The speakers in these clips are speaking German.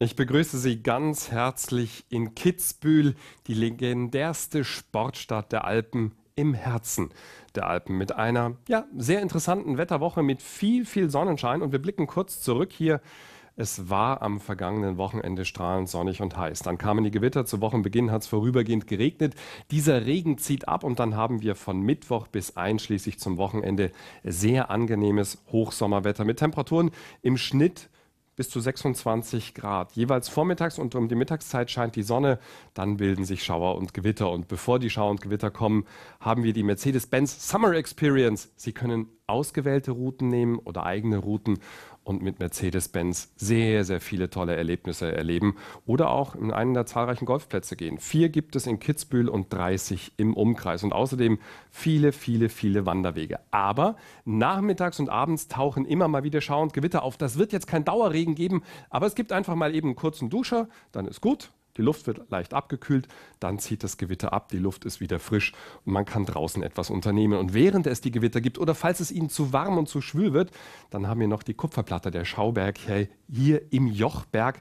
Ich begrüße Sie ganz herzlich in Kitzbühel, die legendärste Sportstadt der Alpen im Herzen der Alpen mit einer ja, sehr interessanten Wetterwoche mit viel, viel Sonnenschein. Und wir blicken kurz zurück hier. Es war am vergangenen Wochenende strahlend sonnig und heiß. Dann kamen die Gewitter. Zu Wochenbeginn hat es vorübergehend geregnet. Dieser Regen zieht ab und dann haben wir von Mittwoch bis einschließlich zum Wochenende sehr angenehmes Hochsommerwetter mit Temperaturen im Schnitt bis zu 26 Grad. Jeweils vormittags und um die Mittagszeit scheint die Sonne, dann bilden sich Schauer und Gewitter. Und bevor die Schauer und Gewitter kommen, haben wir die Mercedes-Benz Summer Experience. Sie können ausgewählte Routen nehmen oder eigene Routen und mit Mercedes-Benz sehr, sehr viele tolle Erlebnisse erleben oder auch in einen der zahlreichen Golfplätze gehen. Vier gibt es in Kitzbühel und 30 im Umkreis und außerdem viele, viele, viele Wanderwege. Aber nachmittags und abends tauchen immer mal wieder schauend Gewitter auf. Das wird jetzt kein Dauerregen geben, aber es gibt einfach mal eben einen kurzen Duscher, dann ist gut, die Luft wird leicht abgekühlt, dann zieht das Gewitter ab, die Luft ist wieder frisch und man kann draußen etwas unternehmen. Und während es die Gewitter gibt oder falls es ihnen zu warm und zu schwül wird, dann haben wir noch die Kupferplatte der Schauberg hier, im Jochberg.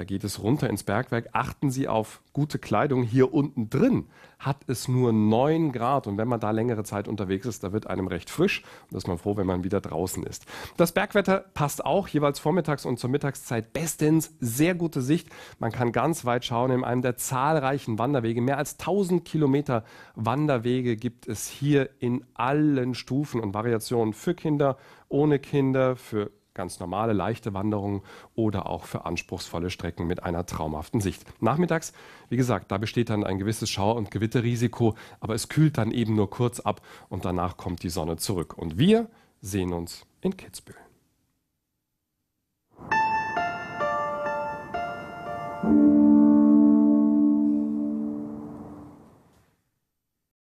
Da geht es runter ins Bergwerk. Achten Sie auf gute Kleidung. Hier unten drin hat es nur 9 Grad. Und wenn man da längere Zeit unterwegs ist, da wird einem recht frisch. Und da ist man froh, wenn man wieder draußen ist. Das Bergwetter passt auch jeweils vormittags und zur Mittagszeit bestens. Sehr gute Sicht. Man kann ganz weit schauen in einem der zahlreichen Wanderwege. Mehr als 1000 Kilometer Wanderwege gibt es hier in allen Stufen und Variationen für Kinder, ohne Kinder, für ganz normale, leichte Wanderungen oder auch für anspruchsvolle Strecken mit einer traumhaften Sicht. Nachmittags, wie gesagt, da besteht dann ein gewisses Schauer- und Gewitterrisiko, aber es kühlt dann eben nur kurz ab und danach kommt die Sonne zurück. Und wir sehen uns in Kitzbühel.